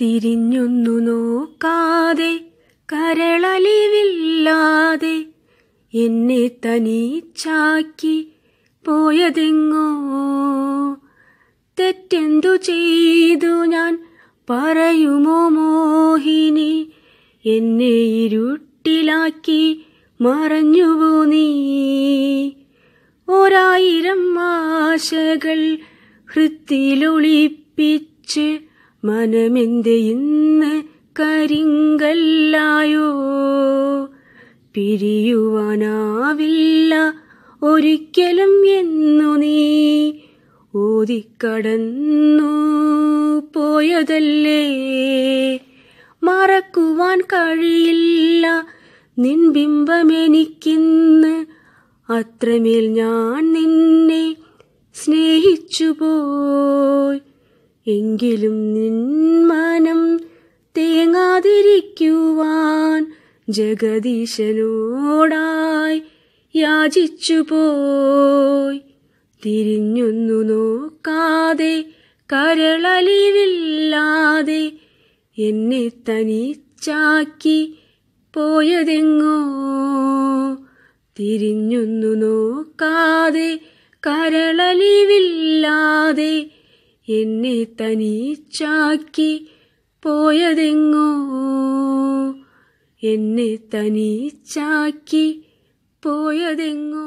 തിരിഞ്ഞൊന്നു നോക്കാതെ കരളലിവില്ലാതെ എന്നെ തനിച്ചാക്കി പോയതെങ്ങോ തെറ്റെന്തു ചെയ്തു ഞാൻ പറയുമോ മോഹിനി എന്നെ ഇരുട്ടിലാക്കി മറഞ്ഞുവോ നീ ഒരായിരം ആശകൾ ഹൃത്തിലൊളിപ്പിച്ച് മനമെന്ത് ഇന്ന് കരിങ്കല്ലായോ പിരിയുവാനാവില്ല ഒരിക്കലും എന്നു നീ ഓതിക്കടന്നു പോയതല്ലേ മറക്കുവാൻ കഴിയില്ല നിൻബിംബമെനിക്കിന്ന് അത്രമേൽ ഞാൻ നിന്നെ സ്നേഹിച്ചുപോ എങ്കിലും നിന്മനം തേങ്ങാതിരിക്കുവാൻ ജഗദീശനോടായി യാചിച്ചു പോയി തിരിഞ്ഞൊന്നു നോക്കാതെ കരളലിവില്ലാതെ എന്നെ തനിച്ചാക്കി പോയതെങ്ങോ തിരിഞ്ഞൊന്നു നോക്കാതെ കരളലിവില്ലാതെ എന്നെ തനിച്ചാക്കി പോയതെങ്ങോ എന്നെ തനിച്ചാക്കി പോയതെങ്ങോ